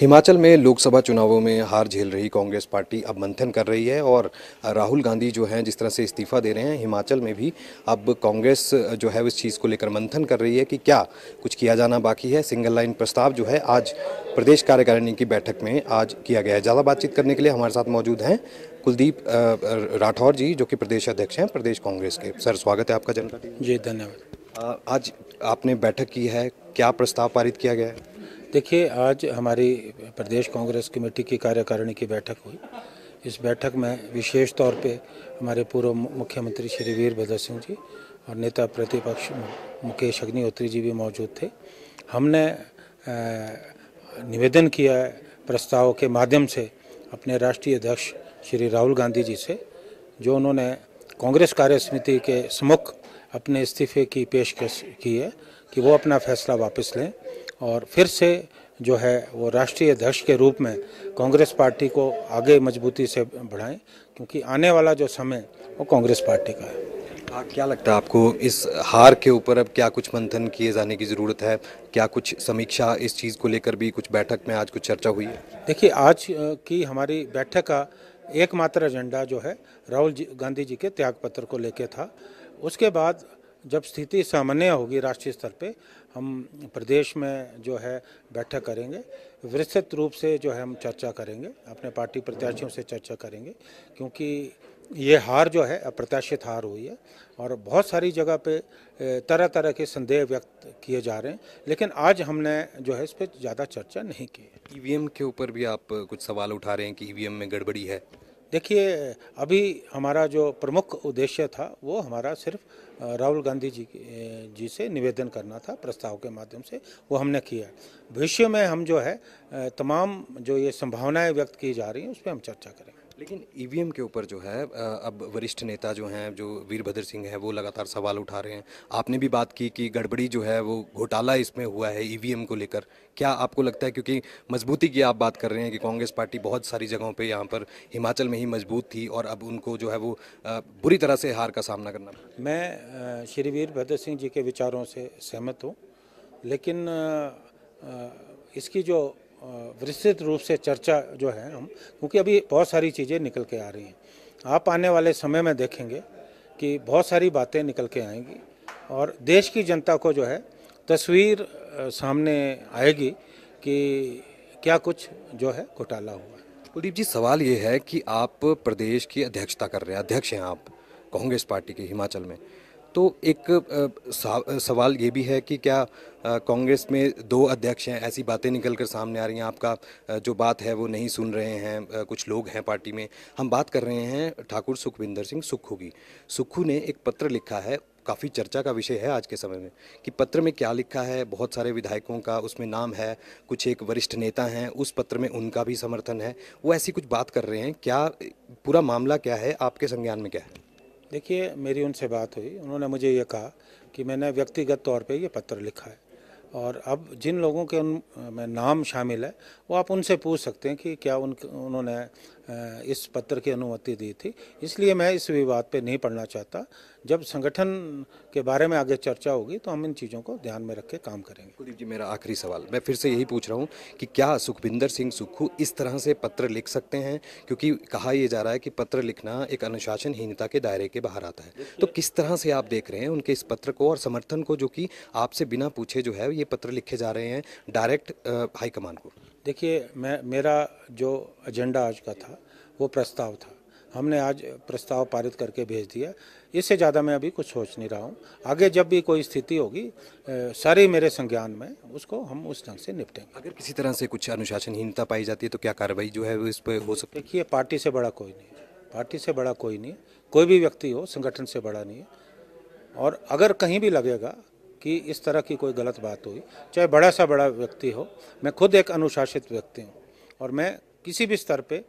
हिमाचल में लोकसभा चुनावों में हार झेल रही कांग्रेस पार्टी अब मंथन कर रही है और राहुल गांधी जो हैं जिस तरह से इस्तीफा दे रहे हैं हिमाचल में भी अब कांग्रेस जो है उस चीज़ को लेकर मंथन कर रही है कि क्या कुछ किया जाना बाकी है सिंगल लाइन प्रस्ताव जो है आज प्रदेश कार्यकारिणी की बैठक में आज किया गया है ज़्यादा बातचीत करने के लिए हमारे साथ मौजूद हैं कुलदीप राठौर जी जो कि प्रदेश अध्यक्ष हैं प्रदेश कांग्रेस के सर स्वागत है आपका जनता जी धन्यवाद आज आपने बैठक की है क्या प्रस्ताव पारित किया गया है देखिए आज हमारी प्रदेश कांग्रेस कमेटी की कार्यकारिणी की बैठक हुई इस बैठक में विशेष तौर पे हमारे पूर्व मुख्यमंत्री श्री वीरभद्र सिंह जी और नेता प्रतिपक्ष मुकेश अग्निहोत्री जी भी मौजूद थे हमने निवेदन किया प्रस्ताव के माध्यम से अपने राष्ट्रीय अध्यक्ष श्री राहुल गांधी जी से जो उन्होंने कांग्रेस कार्य समिति के समुख अपने इस्तीफे की पेशकश की है कि वो अपना फैसला वापस लें और फिर से जो है वो राष्ट्रीय अध्यक्ष के रूप में कांग्रेस पार्टी को आगे मजबूती से बढ़ाएं क्योंकि आने वाला जो समय वो कांग्रेस पार्टी का है आ, क्या लगता है आपको इस हार के ऊपर अब क्या कुछ मंथन किए जाने की ज़रूरत है क्या कुछ समीक्षा इस चीज़ को लेकर भी कुछ बैठक में आज कुछ चर्चा हुई है देखिए आज की हमारी बैठक का एकमात्र एजेंडा जो है राहुल गांधी जी के त्यागपत्र को लेकर था उसके बाद जब स्थिति सामान्य होगी राष्ट्रीय स्तर पे हम प्रदेश में जो है बैठक करेंगे विस्तृत रूप से जो है हम चर्चा करेंगे अपने पार्टी प्रत्याशियों से चर्चा करेंगे क्योंकि ये हार जो है अप्रत्याशित हार हुई है और बहुत सारी जगह पे तरह तरह के संदेह व्यक्त किए जा रहे हैं लेकिन आज हमने जो है इस पर ज़्यादा चर्चा नहीं की है ई के ऊपर भी आप कुछ सवाल उठा रहे हैं कि ई में गड़बड़ी है देखिए अभी हमारा जो प्रमुख उद्देश्य था वो हमारा सिर्फ राहुल गांधी जी जी से निवेदन करना था प्रस्ताव के माध्यम से वो हमने किया भविष्य में हम जो है तमाम जो ये संभावनाएं व्यक्त की जा रही हैं उस पर हम चर्चा करेंगे लेकिन ई e के ऊपर जो है अब वरिष्ठ नेता जो हैं जो वीरभद्र सिंह हैं वो लगातार सवाल उठा रहे हैं आपने भी बात की कि गड़बड़ी जो है वो घोटाला इसमें हुआ है ई e को लेकर क्या आपको लगता है क्योंकि मजबूती की आप बात कर रहे हैं कि कांग्रेस पार्टी बहुत सारी जगहों पे यहाँ पर हिमाचल में ही मजबूत थी और अब उनको जो है वो बुरी तरह से हार का सामना करना मैं श्री वीरभद्र सिंह जी के विचारों से सहमत हूँ लेकिन इसकी जो विस्तृत रूप से चर्चा जो है हम क्योंकि अभी बहुत सारी चीज़ें निकल के आ रही हैं आप आने वाले समय में देखेंगे कि बहुत सारी बातें निकल के आएंगी और देश की जनता को जो है तस्वीर सामने आएगी कि क्या कुछ जो है घोटाला हुआ है कुलदीप जी सवाल ये है कि आप प्रदेश की अध्यक्षता कर रहे हैं अध्यक्ष हैं आप कांग्रेस पार्टी के हिमाचल में तो एक सवाल ये भी है कि क्या कांग्रेस में दो अध्यक्ष हैं ऐसी बातें निकल कर सामने आ रही हैं आपका जो बात है वो नहीं सुन रहे हैं कुछ लोग हैं पार्टी में हम बात कर रहे हैं ठाकुर सुखविंदर सिंह सुक्खू की सुक्खू ने एक पत्र लिखा है काफ़ी चर्चा का विषय है आज के समय में कि पत्र में क्या लिखा है बहुत सारे विधायकों का उसमें नाम है कुछ एक वरिष्ठ नेता हैं उस पत्र में उनका भी समर्थन है वो ऐसी कुछ बात कर रहे हैं क्या पूरा मामला क्या है आपके संज्ञान में क्या है देखिए मेरी उनसे बात हुई उन्होंने मुझे ये कहा कि मैंने व्यक्तिगत तौर पे ये पत्र लिखा है और अब जिन लोगों के उन में नाम शामिल है वो आप उनसे पूछ सकते हैं कि क्या उन उन्होंने इस पत्र की अनुमति दी थी इसलिए मैं इस विवाद पे नहीं पढ़ना चाहता जब संगठन के बारे में आगे चर्चा होगी तो हम इन चीज़ों को ध्यान में रख के काम करेंगे कुलदीप जी मेरा आखिरी सवाल मैं फिर से यही पूछ रहा हूँ कि क्या सुखविंदर सिंह सुक्खू इस तरह से पत्र लिख सकते हैं क्योंकि कहा यह जा रहा है कि पत्र लिखना एक अनुशासनहीनता के दायरे के बाहर आता है तो किस तरह से आप देख रहे हैं उनके इस पत्र को और समर्थन को जो कि आपसे बिना पूछे जो है ये पत्र लिखे जा रहे हैं डायरेक्ट हाईकमान को देखिए मैं मेरा जो एजेंडा आज का था वो प्रस्ताव था हमने आज प्रस्ताव पारित करके भेज दिया इससे ज़्यादा मैं अभी कुछ सोच नहीं रहा हूँ आगे जब भी कोई स्थिति होगी सारे मेरे संज्ञान में उसको हम उस ढंग से निपटेंगे अगर किसी तरह से कुछ अनुशासनहीनता पाई जाती है तो क्या कार्रवाई जो है वो इस पर हो सकती है देखिए पार्टी से बड़ा कोई नहीं पार्टी से बड़ा कोई नहीं कोई भी व्यक्ति हो संगठन से बड़ा नहीं और अगर कहीं भी लगेगा कि इस तरह की कोई गलत बात हुई चाहे बड़ा सा बड़ा व्यक्ति हो मैं खुद एक अनुशासित व्यक्ति हूँ और मैं किसी भी स्तर पर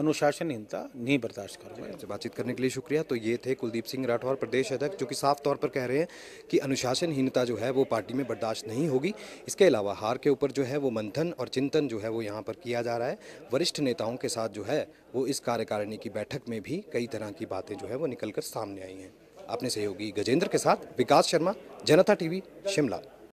अनुशासनहीनता नहीं बर्दाश्त करूँगा अच्छा, बातचीत करने के लिए शुक्रिया तो ये थे कुलदीप सिंह राठौर प्रदेश अध्यक्ष जो कि साफ तौर पर कह रहे हैं कि अनुशासनहीनता जो है वो पार्टी में बर्दाश्त नहीं होगी इसके अलावा हार के ऊपर जो है वो मंथन और चिंतन जो है वो यहाँ पर किया जा रहा है वरिष्ठ नेताओं के साथ जो है वो इस कार्यकारिणी की बैठक में भी कई तरह की बातें जो है वो निकल कर सामने आई हैं अपने सहयोगी गजेंद्र के साथ विकास शर्मा जनता टीवी शिमला